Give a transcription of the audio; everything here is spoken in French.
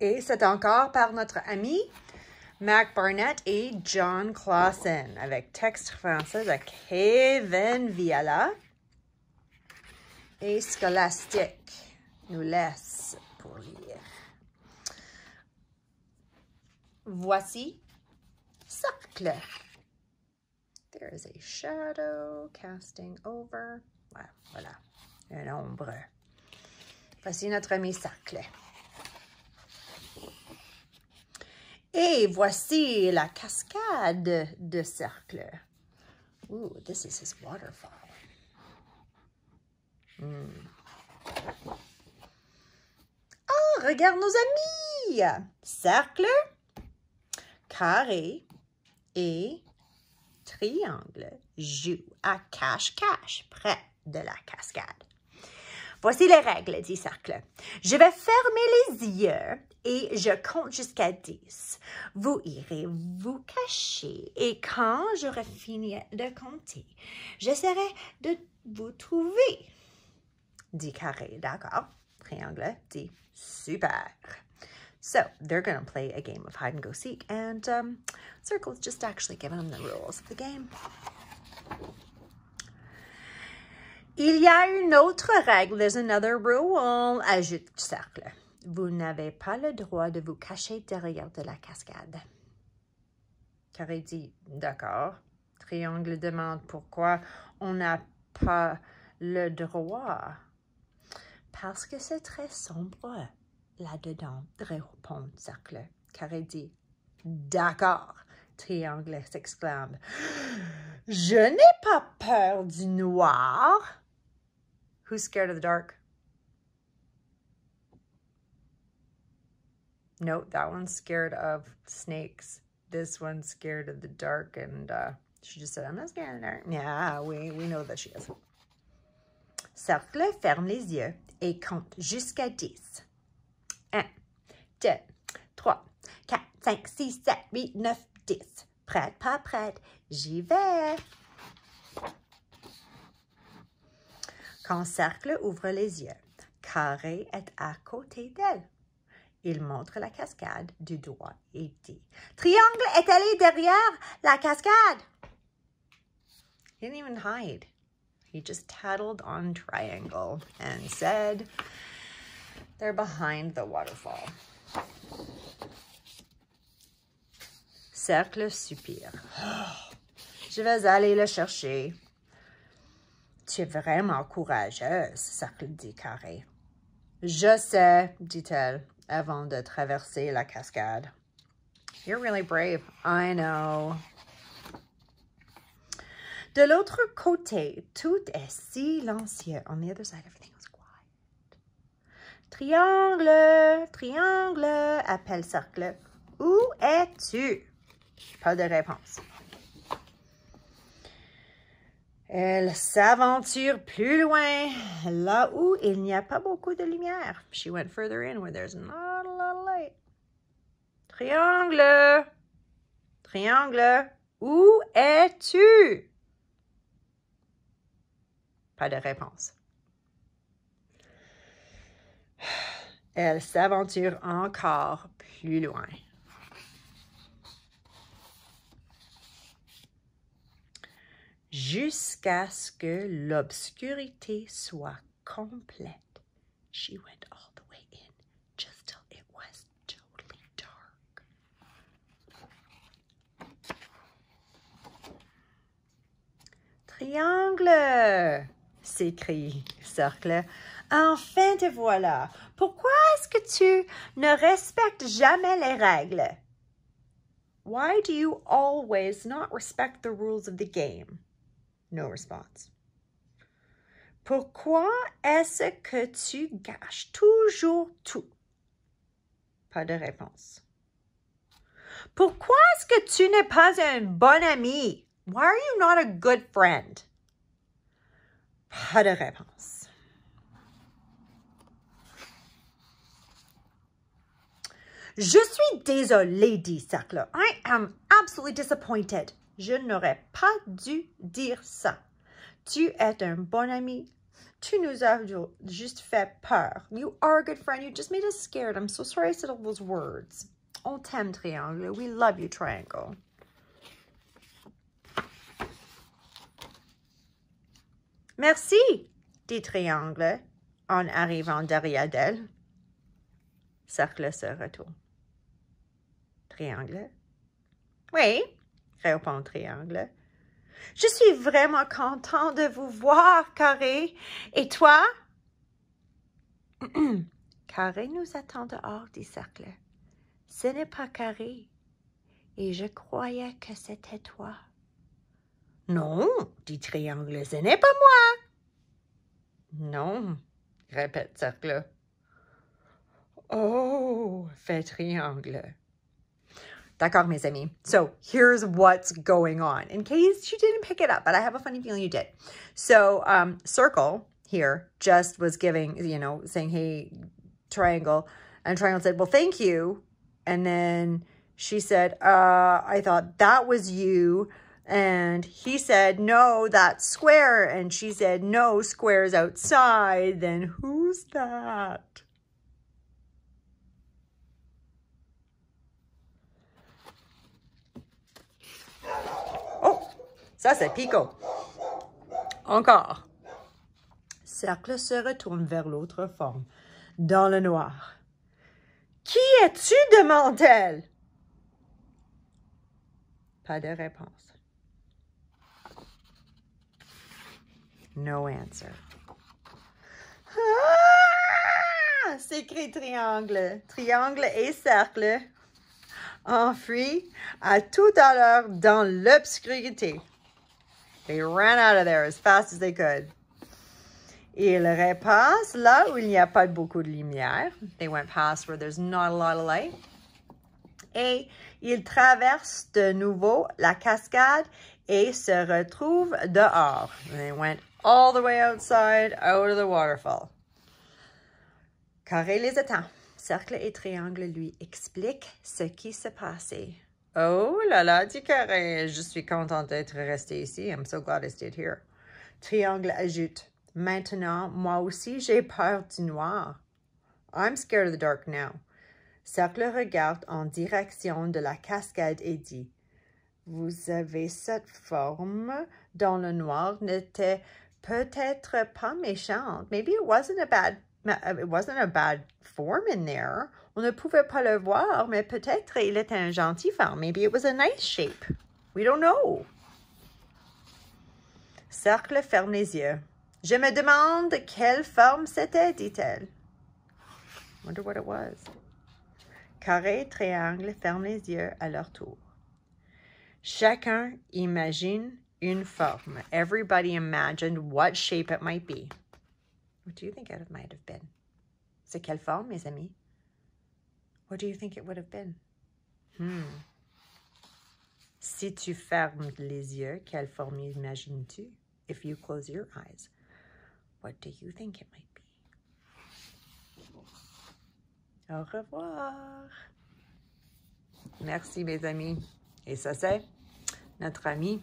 Et c'est encore par notre ami Mac Barnett et John Clausen avec texte français de Kevin Viala. Et Scholastic nous laisse pour lire. Voici Cercle. There is a shadow casting over. voilà, un ombre. Voici notre ami Cercle. Et voici la cascade de cercle. Ooh, this is his waterfall. Hmm. Oh, regarde nos amis! Cercle, carré et triangle jouent à cache-cache près de la cascade. Voici les règles, dit Cercle. Je vais fermer les yeux et je compte jusqu'à 10. Vous irez vous cacher et quand j'aurai fini de compter, j'essaierai de vous trouver. Dit carré, d'accord. Triangle dit super. So they're going to play a game of hide and go seek, and um, Circle's just actually giving them the rules of the game. Il y a une autre règle, there's another rule, ajoute Cercle. Vous n'avez pas le droit de vous cacher derrière de la cascade. Carré dit, d'accord. Triangle demande pourquoi on n'a pas le droit. Parce que c'est très sombre là-dedans, répond Cercle. Carré dit, d'accord. Triangle s'exclame, je n'ai pas peur du noir. Who's scared of the dark? Nope, that one's scared of snakes. This one's scared of the dark. And uh, she just said, I'm not scared of the dark. Yeah, we, we know that she is. Cercle, ferme les yeux et compte jusqu'à 10. 1, 2, 3, 4, 5, 6, 7, 8, 9, 10. Prête, pas prête, j'y vais. Quand Cercle ouvre les yeux, Carré est à côté d'elle. Il montre la cascade du doigt et dit « Triangle est allé derrière la cascade! » He didn't even hide. He just tattled on Triangle and said, they're behind the waterfall. Cercle soupire. Je vais aller le chercher. Tu es vraiment courageuse, Cercle dit Carré. Je sais, dit-elle, avant de traverser la cascade. You're really brave. I know. De l'autre côté, tout est silencieux. On the other side, everything is quiet. Triangle, triangle, appelle cercle. Où es-tu? Pas de réponse. Elle s'aventure plus loin, là où il n'y a pas beaucoup de lumière. She went further in where there's not a lot of light. Triangle! Triangle, où es-tu? Pas de réponse. Elle s'aventure encore plus loin. jusqu'à ce que l'obscurité soit complète. She went all the way in, just till it was totally dark. Triangle! s'écrie Cercle. Enfin te voilà. Pourquoi est-ce que tu ne respectes jamais les règles? Why do you always not respect the rules of the game? response. Pourquoi est-ce que tu gâches toujours tout? Pas de réponse. Pourquoi est-ce que tu n'es pas un bon ami? Why are you not a good friend? Pas de réponse. Je suis désolée, dit cercle. I am absolutely disappointed. Je n'aurais pas dû dire ça. Tu es un bon ami. Tu nous as juste fait peur. You are a good friend. You just made us scared. I'm so sorry I said all those words. On t'aime, Triangle. We love you, Triangle. Merci, dit Triangle en arrivant derrière elle. Cercle se retourne. Triangle. Oui, répond Triangle. Je suis vraiment content de vous voir, Carré. Et toi? Carré nous attend dehors, dit Cercle. Ce n'est pas Carré. Et je croyais que c'était toi. Non, dit Triangle, ce n'est pas moi. Non, répète Cercle. Oh, fait Triangle. d'accord, mes amis. So here's what's going on in case you didn't pick it up, but I have a funny feeling you did. So um, circle here just was giving, you know, saying, hey, triangle. And triangle said, well, thank you. And then she said, uh, I thought that was you. And he said, no, that's square. And she said, no, square's outside. Then who's that? Ça, c'est Pico. Encore. Cercle se retourne vers l'autre forme, dans le noir. Qui es-tu demande-t-elle. Pas de réponse. No answer. Ah! écrit Triangle. Triangle et Cercle enfuis à tout à l'heure dans l'obscurité. They ran out of there as fast as they could. Ils repassent là où il n'y a pas beaucoup de lumière. They went past where there's not a lot of light. Et ils traversent de nouveau la cascade et se retrouvent dehors. They went all the way outside, out of the waterfall. Carré les étangs. Cercle et triangle lui expliquent ce qui s'est passé. Oh là là, du carré. Je suis contente d'être restée ici. I'm so glad I stayed here. Triangle ajoute. Maintenant, moi aussi, j'ai peur du noir. I'm scared of the dark now. Cercle regarde en direction de la cascade et dit Vous avez cette forme dans le noir n'était peut-être pas méchante. Maybe it wasn't a bad euh, it wasn't a bad form in there. On ne pouvait pas le voir, mais peut-être il était un gentil forme. Maybe it was a nice shape. We don't know. Cercle ferme les yeux. Je me demande quelle forme c'était, dit-elle. Wonder what it was. Carré, triangle, ferme les yeux à leur tour. Chacun imagine une forme. Everybody imagined what shape it might be. What do you think it might have been? C'est quelle forme, mes amis? What do you think it would have been? Hmm. Si tu fermes les yeux, quelle forme imagines-tu? If you close your eyes, what do you think it might be? Au revoir. Merci, mes amis. Et ça, c'est notre ami